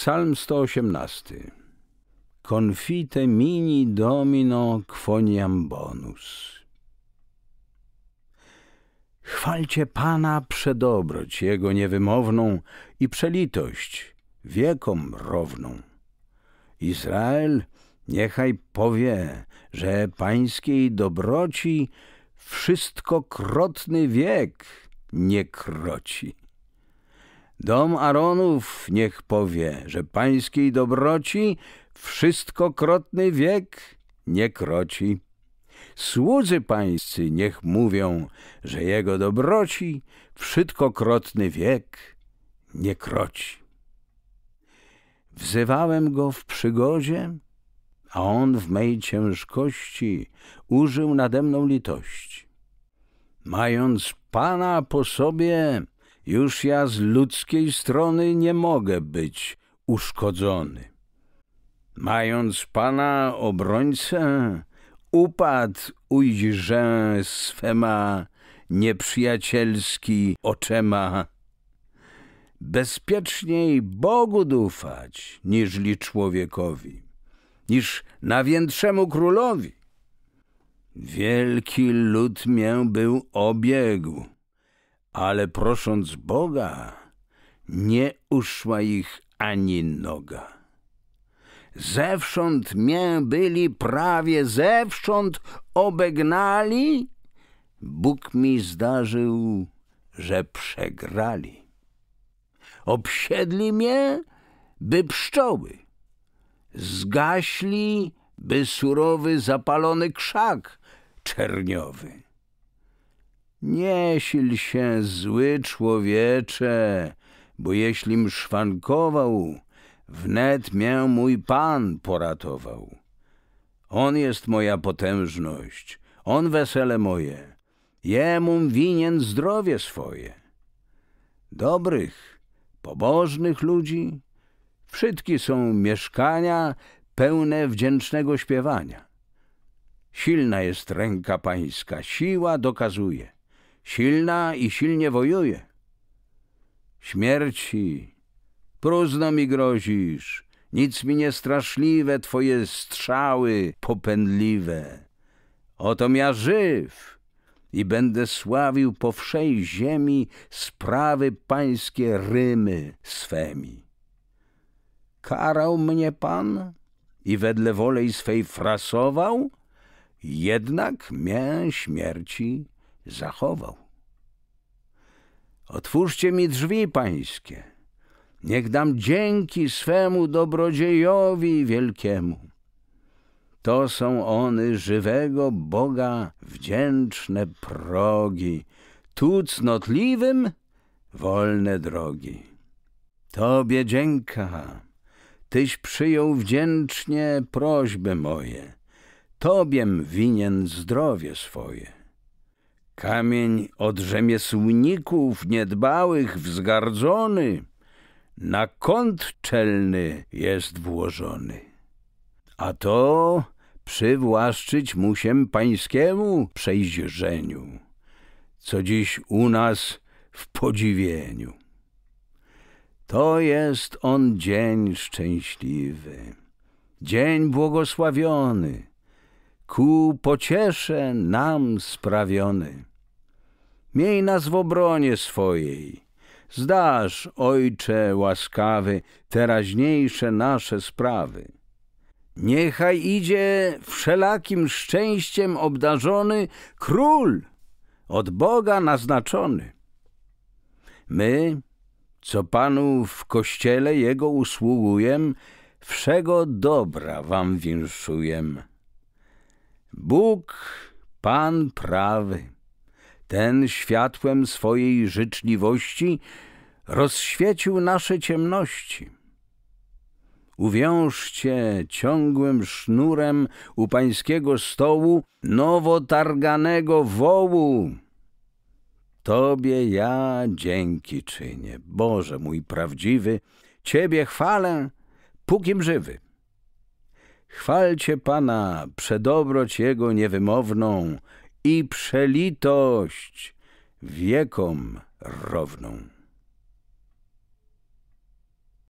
Psalm 118 Confite mini domino quoniam bonus Chwalcie Pana przedobroć Jego niewymowną i przelitość wiekom równą. Izrael niechaj powie, że pańskiej dobroci wszystko krotny wiek nie kroci. Dom Aronów niech powie, że pańskiej dobroci wszystko krotny wiek nie kroci. Słudzy pańscy niech mówią, że jego dobroci krotny wiek nie kroci. Wzywałem go w przygodzie, a on w mej ciężkości użył nade mną litości. Mając Pana po sobie, już ja z ludzkiej strony nie mogę być uszkodzony. Mając Pana obrońcę, upadł ujrzę swema nieprzyjacielski oczema. Bezpieczniej Bogu dufać, niżli człowiekowi, niż nawiętrzemu królowi. Wielki lud mię był obiegł ale prosząc Boga, nie uszła ich ani noga. Zewsząd mię byli prawie, zewsząd obegnali, Bóg mi zdarzył, że przegrali. Obsiedli mnie, by pszczoły, zgaśli, by surowy zapalony krzak czerniowy. Nie sil się, zły człowiecze, bo jeślim szwankował, wnet mię mój Pan poratował. On jest moja potężność, on wesele moje, jemu winien zdrowie swoje. Dobrych, pobożnych ludzi, wszyscy są mieszkania pełne wdzięcznego śpiewania. Silna jest ręka pańska, siła dokazuje silna i silnie wojuje. Śmierci, próżno mi grozisz, nic mi nie straszliwe twoje strzały popędliwe. Oto ja żyw i będę sławił po wszej ziemi sprawy pańskie rymy swemi. Karał mnie Pan i wedle wolej swej frasował, jednak mię śmierci zachował. Otwórzcie mi drzwi pańskie, niech dam dzięki swemu dobrodziejowi wielkiemu. To są one żywego Boga wdzięczne progi, tu cnotliwym wolne drogi. Tobie dzięka, Tyś przyjął wdzięcznie prośby moje, Tobiem winien zdrowie swoje. Kamień od rzemiesłników niedbałych wzgardzony na kąt czelny jest włożony. A to przywłaszczyć musiem pańskiemu przejrzeżeniu, co dziś u nas w podziwieniu. To jest on dzień szczęśliwy, dzień błogosławiony, ku pociesze nam sprawiony miej nas w obronie swojej. Zdasz, Ojcze łaskawy, teraźniejsze nasze sprawy. Niechaj idzie wszelakim szczęściem obdarzony król, od Boga naznaczony. My, co Panu w kościele Jego usługujem, wszego dobra Wam winszujem. Bóg, Pan prawy. Ten światłem swojej życzliwości rozświecił nasze ciemności. Uwiążcie ciągłym sznurem u pańskiego stołu nowotarganego wołu. Tobie ja dzięki czynię, Boże mój prawdziwy, Ciebie chwalę, pókim żywy. Chwalcie Pana przedobroć Jego niewymowną i przelitość wiekom równą.